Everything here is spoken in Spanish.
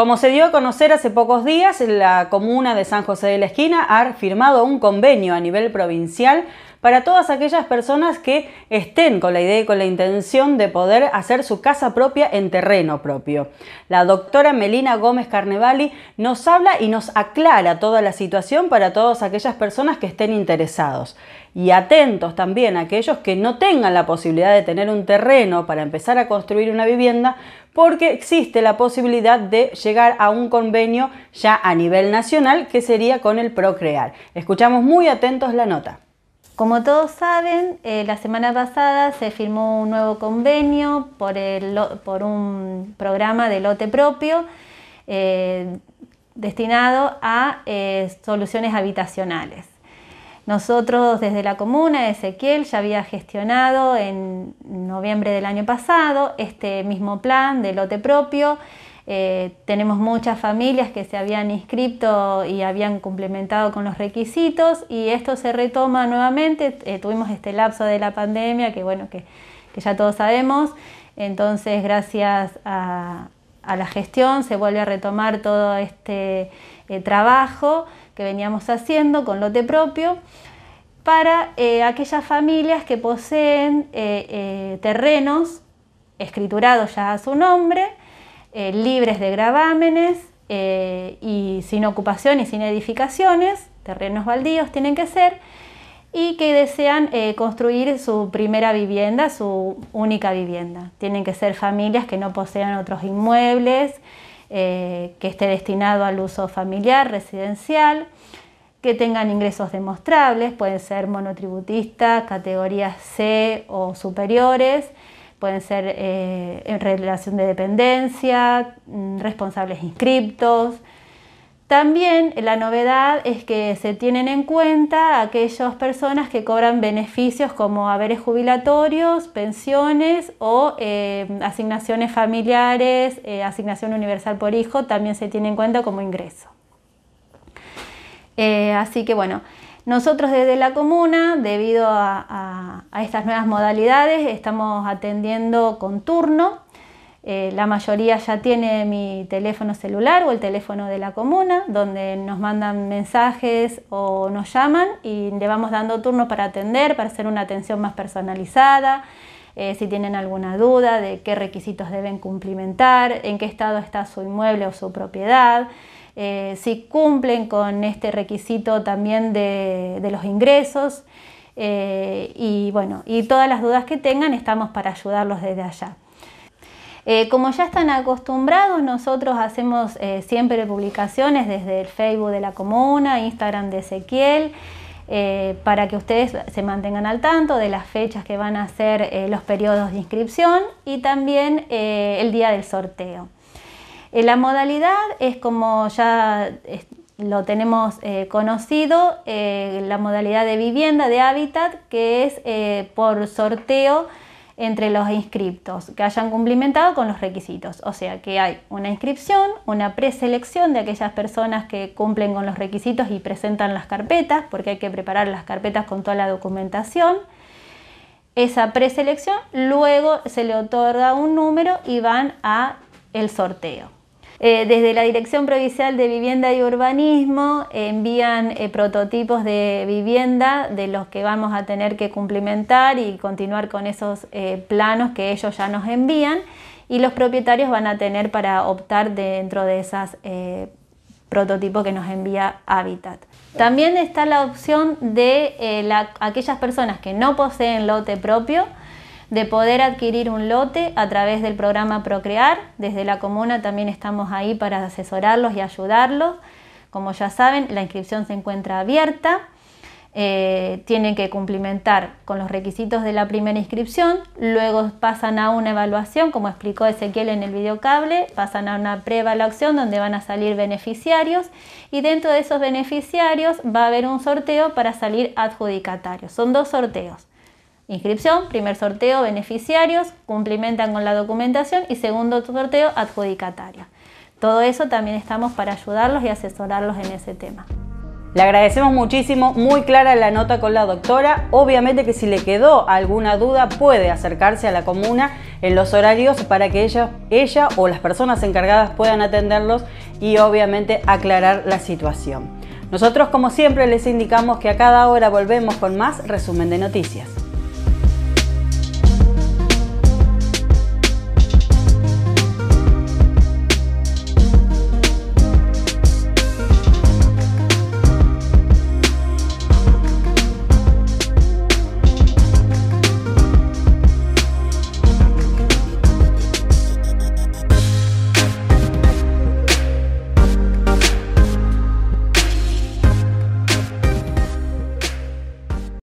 Como se dio a conocer hace pocos días, la comuna de San José de la Esquina ha firmado un convenio a nivel provincial para todas aquellas personas que estén con la idea y con la intención de poder hacer su casa propia en terreno propio. La doctora Melina Gómez Carnevali nos habla y nos aclara toda la situación para todas aquellas personas que estén interesados y atentos también a aquellos que no tengan la posibilidad de tener un terreno para empezar a construir una vivienda, porque existe la posibilidad de llegar a un convenio ya a nivel nacional que sería con el Procrear. Escuchamos muy atentos la nota. Como todos saben, eh, la semana pasada se firmó un nuevo convenio por, un programa de lote propio eh, destinado a eh, soluciones habitacionales. Nosotros desde la comuna de Ezequiel ya había gestionado en noviembre del año pasado este mismo plan de lote propio eh, tenemos muchas familias que se habían inscrito y habían complementado con los requisitos y esto se retoma nuevamente. Eh, tuvimos este lapso de la pandemia que, bueno, que, ya todos sabemos. Entonces, gracias a, la gestión se vuelve a retomar todo este eh, trabajo que veníamos haciendo con lote propio para aquellas familias que poseen terrenos escriturados ya a su nombre eh, libres de gravámenes eh, y sin ocupación y sin edificaciones, terrenos baldíos tienen que ser, y que desean eh, construir su primera vivienda, su única vivienda. Tienen que ser familias que no posean otros inmuebles, que esté destinado al uso familiar, residencial, que tengan ingresos demostrables, pueden ser monotributistas, categorías C o superiores, pueden ser eh, en relación de dependencia, mm, responsables inscriptos. También la novedad es que se tienen en cuenta aquellas personas que cobran beneficios como haberes jubilatorios, pensiones o eh, asignaciones familiares, eh, asignación universal por hijo, también se tiene en cuenta como ingreso. así que bueno, nosotros desde la comuna, debido a, estas nuevas modalidades, estamos atendiendo con turno. Eh, la mayoría ya tiene mi teléfono celular o el teléfono de la comuna, donde nos mandan mensajes o nos llaman y le vamos dando turno para atender, para hacer una atención más personalizada, eh, si tienen alguna duda de qué requisitos deben cumplimentar, en qué estado está su inmueble o su propiedad. Eh, si cumplen con este requisito también de, los ingresos. Eh, y bueno, y todas las dudas que tengan estamos para ayudarlos desde allá. Eh, como ya están acostumbrados, nosotros hacemos siempre publicaciones desde el Facebook de la comuna, Instagram de Ezequiel, para que ustedes se mantengan al tanto de las fechas que van a ser los periodos de inscripción y también el día del sorteo. Eh, la modalidad es como ya lo tenemos eh, conocido, eh, la modalidad de vivienda, de hábitat, que es por sorteo entre los inscriptos que hayan cumplimentado con los requisitos. O sea que hay una inscripción, una preselección de aquellas personas que cumplen con los requisitos y presentan las carpetas, porque hay que preparar las carpetas con toda la documentación. Esa preselección, luego se le otorga un número y van a el sorteo. Eh, desde la Dirección Provincial de Vivienda y Urbanismo eh, envían eh, prototipos de vivienda de los que vamos a tener que cumplimentar y continuar con esos planos que ellos ya nos envían y los propietarios van a tener para optar dentro de esos prototipos que nos envía Habitat. También está la opción de aquellas personas que no poseen lote propio, de poder adquirir un lote a través del programa Procrear. Desde la comuna también estamos ahí para asesorarlos y ayudarlos. Como ya saben, la inscripción se encuentra abierta. Eh, tienen que cumplimentar con los requisitos de la primera inscripción, luego pasan a una evaluación, como explicó Ezequiel en el videocable, pasan a una pre-evaluación donde van a salir beneficiarios y dentro de esos beneficiarios va a haber un sorteo para salir adjudicatarios. Son dos sorteos. Inscripción, primer sorteo, beneficiarios, cumplimentan con la documentación y segundo sorteo, adjudicataria. Todo eso también estamos para ayudarlos y asesorarlos en ese tema. Le agradecemos muchísimo, muy clara la nota con la doctora. Obviamente que si le quedó alguna duda puede acercarse a la comuna en los horarios para que ella, ella o las personas encargadas puedan atenderlos y obviamente aclarar la situación. Nosotros como siempre les indicamos que a cada hora volvemos con más resumen de noticias.